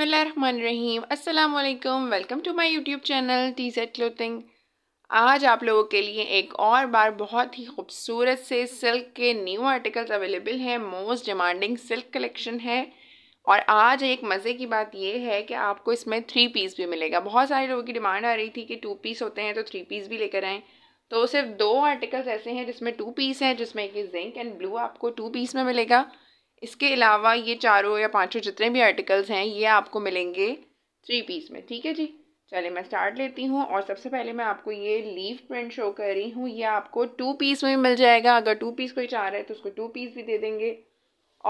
बिसमीम अल्लाम welcome to my YouTube channel T set clothing आज आप लोगों के लिए एक और बार बहुत ही खूबसूरत से सिल्क के न्यू आर्टिकल्स अवेलेबल हैं मोस्ट डिमांडिंग सिल्क कलेक्शन है और आज एक मज़े की बात यह है कि आपको इसमें थ्री पीस भी मिलेगा बहुत सारे लोगों की डिमांड आ रही थी कि टू पीस होते हैं तो थ्री पीस भी लेकर आएँ तो सिर्फ दो आर्टिकल्स ऐसे हैं जिसमें टू पीस हैं जिसमें कि जिंक एंड ब्लू आपको टू पीस में मिलेगा इसके अलावा ये चारों या पांचों जितने भी आर्टिकल्स हैं ये आपको मिलेंगे थ्री पीस में ठीक है जी चलिए मैं स्टार्ट लेती हूँ और सबसे पहले मैं आपको ये लीव प्रिंट शो कर रही हूँ ये आपको टू पीस में मिल जाएगा अगर टू पीस कोई चाह रहा है तो उसको टू पीस भी दे देंगे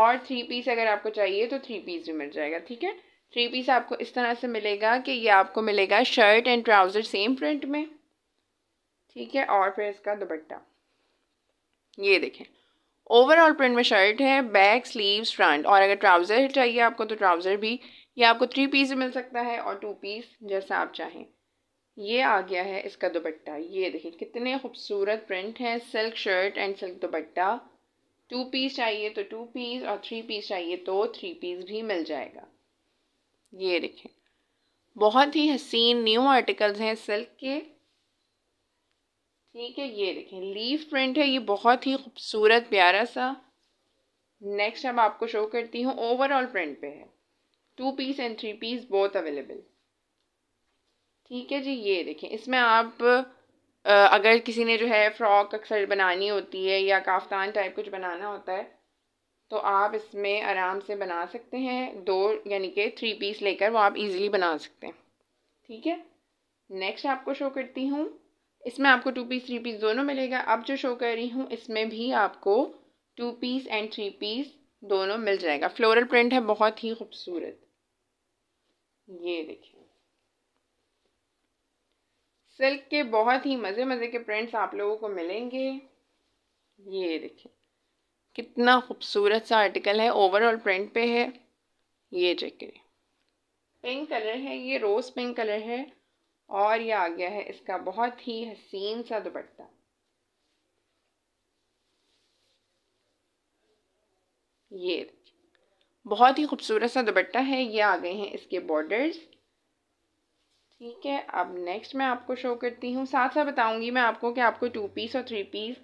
और थ्री पीस अगर आपको चाहिए तो थ्री पीस भी मिल जाएगा ठीक है थ्री पीस आपको इस तरह से मिलेगा कि ये आपको मिलेगा shirt and trouser same print में ठीक है और फिर इसका दुपट्टा ये देखें ओवरऑल प्रिंट में शर्ट है बैक स्लीव्स फ्रंट और अगर ट्राउज़र चाहिए आपको तो ट्राउज़र भी ये आपको थ्री पीस मिल सकता है और टू पीस जैसा आप चाहें ये आ गया है इसका दुपट्टा ये देखिए कितने खूबसूरत प्रिंट हैं silk shirt and silk dupatta two piece चाहिए तो टू पीस और थ्री पीस चाहिए तो थ्री पीस भी मिल जाएगा ये देखें बहुत ही हसीन न्यू आर्टिकल्स हैं सिल्क के ठीक है ये देखें लीफ प्रिंट है ये बहुत ही खूबसूरत प्यारा सा नेक्स्ट अब आपको शो करती हूँ ओवरऑल प्रिंट पे है two piece and three piece both available ठीक है जी ये देखें इसमें आप अगर किसी ने जो है फ्रॉक अक्सर बनानी होती है या काफ्तान टाइप कुछ बनाना होता है तो आप इसमें आराम से बना सकते हैं दो यानी कि थ्री पीस लेकर वो आप इजीली बना सकते हैं ठीक है नेक्स्ट आपको शो करती हूँ इसमें आपको टू पीस थ्री पीस दोनों मिलेगा अब जो शो कर रही हूँ इसमें भी आपको two piece and three piece दोनों मिल जाएगा फ्लोरल प्रिंट है बहुत ही खूबसूरत ये देखिए सिल्क के बहुत ही मज़े मज़े के प्रिंट्स आप लोगों को मिलेंगे ये देखिए कितना खूबसूरत सा आर्टिकल है ओवरऑल प्रिंट पे है ये चेक करिए पिंक कलर है ये रोज़ पिंक कलर है और ये आ गया है इसका बहुत ही हसीन सा दुपट्टा ये बहुत ही खूबसूरत सा दुपट्टा है ये आ गए हैं इसके बॉर्डर्स ठीक है अब नेक्स्ट मैं आपको शो करती हूँ साथ साथ बताऊँगी मैं आपको कि आपको टू पीस और थ्री पीस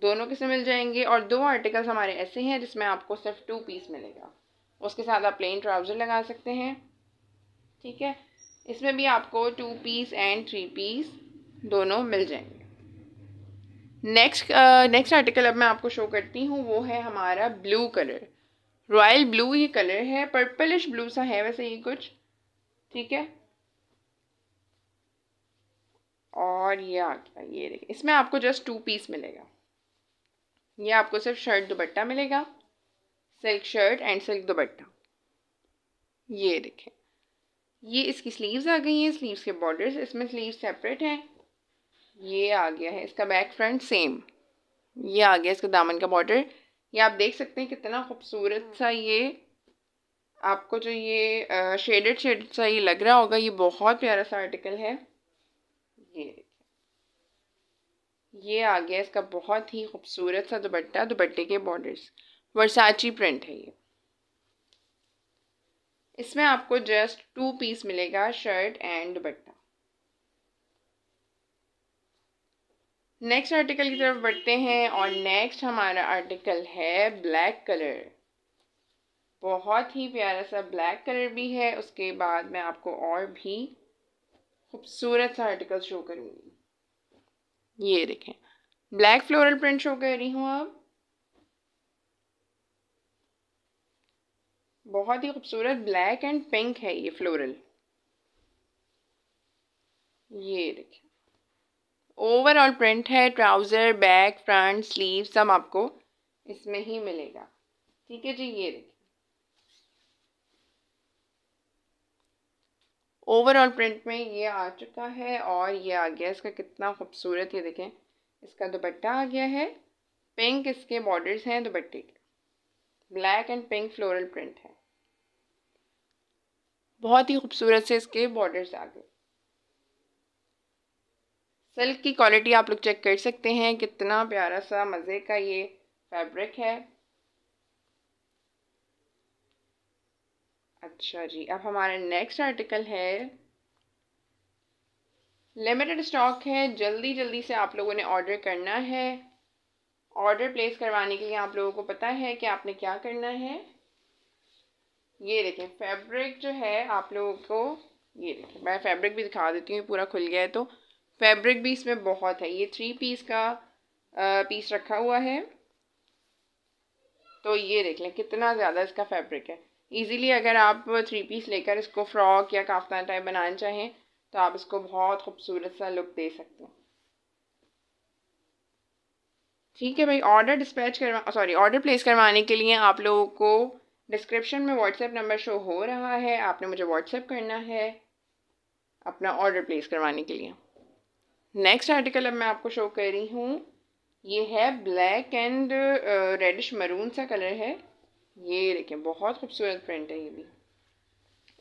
दोनों किस्म मिल जाएंगे और दो आर्टिकल्स हमारे ऐसे हैं जिसमें आपको सिर्फ टू पीस मिलेगा उसके साथ आप प्लेन ट्राउज़र लगा सकते हैं ठीक है इसमें भी आपको two piece and three piece दोनों मिल जाएंगे नेक्स्ट नेक्स्ट आर्टिकल अब मैं आपको शो करती हूँ वो है हमारा ब्लू कलर रॉयल ब्लू ये कलर है पर्पलिश ब्लू सा है वैसे ये कुछ ठीक है और ये आ गया ये देखिए इसमें आपको जस्ट टू पीस मिलेगा ये आपको सिर्फ शर्ट दुपट्टा मिलेगा silk shirt and silk dupatta ये देखें ये इसकी स्लीव्स आ गई हैं स्लीव्स के बॉर्डर्स इसमें स्लीव सेपरेट हैं ये आ गया है इसका बैक फ्रंट सेम ये आ गया इसका दामन का बॉर्डर ये आप देख सकते हैं कितना खूबसूरत सा ये आपको जो ये शेडेड शेडेड सा ये लग रहा होगा ये बहुत प्यारा सा आर्टिकल है ये ये आ गया इसका बहुत ही खूबसूरत सा दुपट्टा दुपट्टे के बॉर्डर्स वर्साची प्रिंट है ये इसमें आपको जस्ट टू पीस मिलेगा shirt and dupatta next article की तरफ बढ़ते हैं और नेक्स्ट हमारा आर्टिकल है ब्लैक कलर बहुत ही प्यारा सा ब्लैक कलर भी है उसके बाद मैं आपको और भी खूबसूरत सा आर्टिकल शो करूँगी ये देखें ब्लैक फ्लोरल प्रिंट शो कर रही हूँ आप बहुत ही खूबसूरत ब्लैक एंड पिंक है ये फ्लोरल ये देखिए ओवरऑल प्रिंट है ट्राउज़र बैक फ्रंट स्लीव सब आपको इसमें ही मिलेगा ठीक है जी ये देखिए ओवरऑल प्रिंट में ये आ चुका है और ये आ गया इसका कितना खूबसूरत ये देखें इसका दुपट्टा आ गया है पिंक इसके बॉर्डर्स हैं दुपट्टे के black and pink floral print है बहुत ही खूबसूरत से इसके बॉर्डर्स आ गए सिल्क की क्वालिटी आप लोग चेक कर सकते हैं कितना प्यारा सा मज़े का ये फैब्रिक है अच्छा जी अब हमारा नेक्स्ट आर्टिकल है लिमिटेड स्टॉक है जल्दी जल्दी से आप लोगों ने ऑर्डर करना है ऑर्डर प्लेस करवाने के लिए आप लोगों को पता है कि आपने क्या करना है ये देखें फैब्रिक जो है आप लोगों को ये देखें मैं फैब्रिक भी दिखा देती हूँ पूरा खुल गया है तो फैब्रिक भी इसमें बहुत है ये थ्री पीस का आ, पीस रखा हुआ है तो ये देख लें कितना ज़्यादा इसका फैब्रिक है इजीली अगर आप थ्री पीस लेकर इसको फ्रॉक या काफ्तान टाइप बनाना चाहें तो आप इसको बहुत खूबसूरत सा लुक दे सकते हैं ठीक है भाई ऑर्डर डिस्पैच करवा सॉरी ऑर्डर प्लेस करवाने के लिए आप लोगों को डिस्क्रिप्शन में व्हाट्सएप नंबर शो हो रहा है आपने मुझे व्हाट्सएप करना है अपना ऑर्डर प्लेस करवाने के लिए नेक्स्ट आर्टिकल अब मैं आपको शो कर रही हूँ ये है ब्लैक एंड रेडिश मरून सा कलर है ये देखें बहुत खूबसूरत प्रिंट है ये भी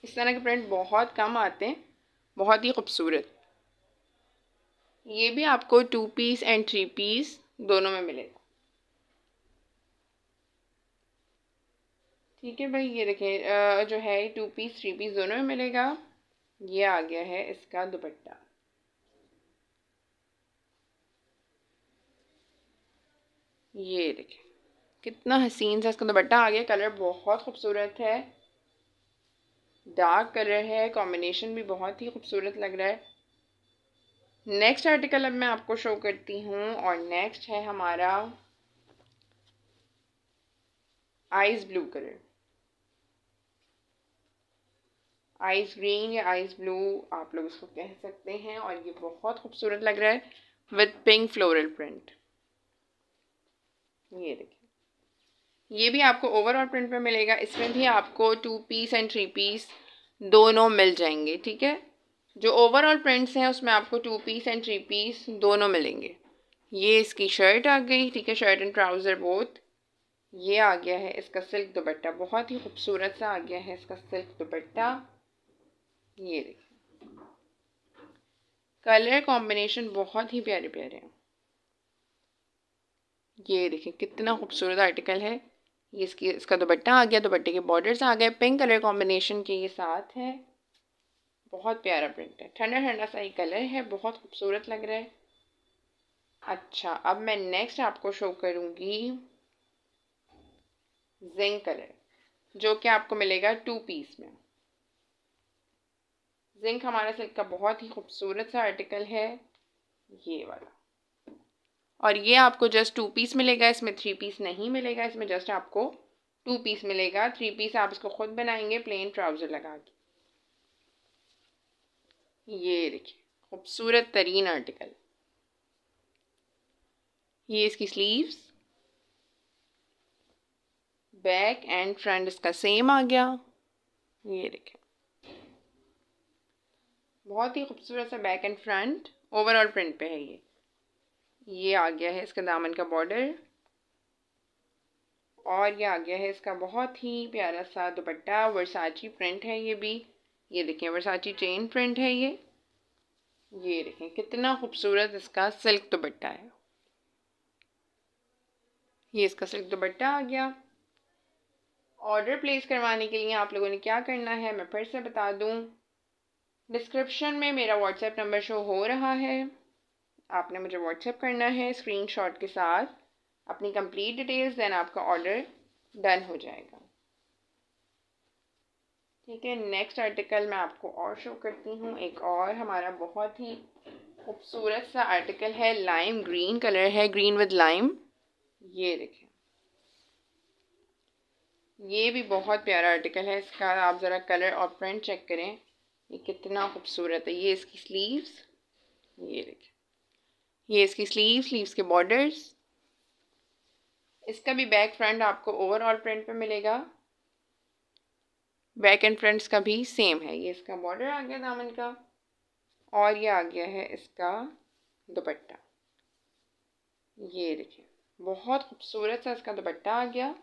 इस तरह के प्रिंट बहुत कम आते हैं बहुत ही खूबसूरत ये भी आपको two piece and three piece दोनों में मिलेगा ठीक है भाई ये देखें जो है टू पीस थ्री पीस दोनों में मिलेगा ये आ गया है इसका दुपट्टा ये देखें कितना हसीन सा इसका दुपट्टा आ गया कलर बहुत खूबसूरत है डार्क कलर है कॉम्बिनेशन भी बहुत ही खूबसूरत लग रहा है नेक्स्ट आर्टिकल अब मैं आपको शो करती हूँ और नेक्स्ट है हमारा ice blue colour ice green या आइस ब्लू आप लोग इसको कह सकते हैं और ये बहुत खूबसूरत लग रहा है विथ पिंक फ्लोरल प्रिंट ये देखिए ये भी आपको ओवरऑल प्रिंट में मिलेगा इसमें भी आपको two piece and three piece दोनों मिल जाएंगे ठीक है जो ओवरऑल प्रिंट्स हैं उसमें आपको two piece and three piece दोनों मिलेंगे ये इसकी शर्ट आ गई ठीक है शर्ट एंड ट्राउज़र बोथ ये आ गया है इसका सिल्क दुपट्टा बहुत ही खूबसूरत सा आ गया है इसका सिल्क दुपट्टा ये देखिए कलर कॉम्बिनेशन बहुत ही प्यारे प्यारे हैं ये देखिए कितना खूबसूरत आर्टिकल है ये इसकी इसका दुपट्टा आ गया दुपट्टे के बॉर्डर्स आ गए पिंक कलर कॉम्बिनेशन के ये साथ है बहुत प्यारा प्रिंट है ठंडा ठंडा सा ही कलर है बहुत खूबसूरत लग रहा है अच्छा अब मैं नेक्स्ट आपको शो करूँगी जिंक कलर जो कि आपको मिलेगा टू पीस में जिंक हमारा सिल्क का बहुत ही खूबसूरत सा आर्टिकल है ये वाला और ये आपको जस्ट टू पीस मिलेगा इसमें थ्री पीस नहीं मिलेगा इसमें जस्ट आपको टू पीस मिलेगा थ्री पीस आप इसको खुद बनाएंगे प्लेन ट्राउज़र लगा के ये देखिए खूबसूरत तरीन आर्टिकल ये इसकी स्लीव्स बैक एंड फ्रंट इसका सेम आ गया ये देखें बहुत ही खूबसूरत सा back and front overall print पे है ये ये आ गया है इसका दामन का बॉर्डर और ये आ गया है इसका बहुत ही प्यारा सा दुपट्टा वर्साची प्रिंट है ये भी ये देखें वर्साची चेन प्रिंट है ये ये देखें कितना खूबसूरत इसका सिल्क दुपट्टा है ये इसका सिल्क दुपट्टा आ गया ऑर्डर प्लेस करवाने के लिए आप लोगों ने क्या करना है मैं फिर से बता दूं डिस्क्रिप्शन में मेरा व्हाट्सएप नंबर शो हो रहा है आपने मुझे व्हाट्सएप करना है स्क्रीनशॉट के साथ अपनी कंप्लीट डिटेल्स देन आपका ऑर्डर डन हो जाएगा ठीक है नेक्स्ट आर्टिकल मैं आपको और शो करती हूँ एक और हमारा बहुत ही खूबसूरत सा आर्टिकल है लाइम ग्रीन कलर है ग्रीन विद लाइम ये देखें ये भी बहुत प्यारा आर्टिकल है इसका आप ज़रा कलर और प्रिंट चेक करें ये कितना खूबसूरत है ये इसकी स्लीव्स ये देखें ये इसकी स्लीव स्लीव्स के बॉर्डर्स इसका भी बैक फ्रंट आपको ओवरऑल प्रिंट पे मिलेगा बैक एंड फ्रंट्स का भी सेम है ये इसका बॉर्डर आ गया दामन का और ये आ गया है इसका दुपट्टा ये देखिए बहुत खूबसूरत सा इसका दुपट्टा आ गया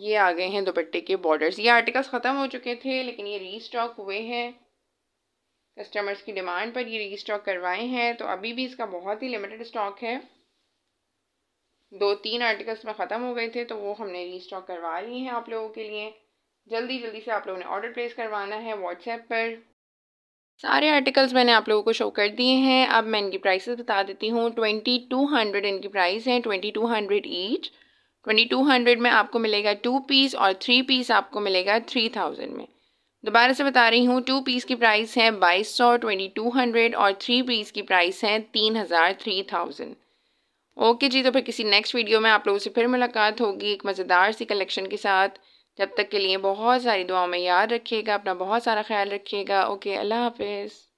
ये आ गए हैं दुपट्टे के बॉर्डर्स ये आर्टिकल्स ख़त्म हो चुके थे लेकिन ये रीस्टॉक हुए हैं कस्टमर्स की डिमांड पर ये रीस्टॉक करवाए हैं तो अभी भी इसका बहुत ही लिमिटेड स्टॉक है दो तीन आर्टिकल्स में ख़त्म हो गए थे तो वो हमने रीस्टॉक करवा लिए हैं आप लोगों के लिए जल्दी जल्दी से आप लोगों ने ऑर्डर प्लेस करवाना है व्हाट्सएप पर सारे आर्टिकल्स मैंने आप लोगों को शो कर दिए हैं अब मैं इनकी प्राइसेस बता देती हूँ ट्वेंटी टू हंड्रेड इनकी प्राइस है twenty two hundred each twenty two hundred में आपको मिलेगा टू पीस और थ्री पीस आपको मिलेगा थ्री थाउजेंड में दोबारा से बता रही हूँ टू पीस की प्राइस है बाईस सौ ट्वेंटी टू हंड्रेड और थ्री पीस की प्राइस है तीन हज़ार थ्री थाउजेंड ओके जी तो फिर किसी नेक्स्ट वीडियो में आप लोगों से फिर मुलाकात होगी एक मज़ेदार सी कलेक्शन के साथ जब तक के लिए बहुत सारी दुआओं में याद रखिएगा अपना बहुत सारा ख्याल रखिएगा ओके अल्लाह हाफिज़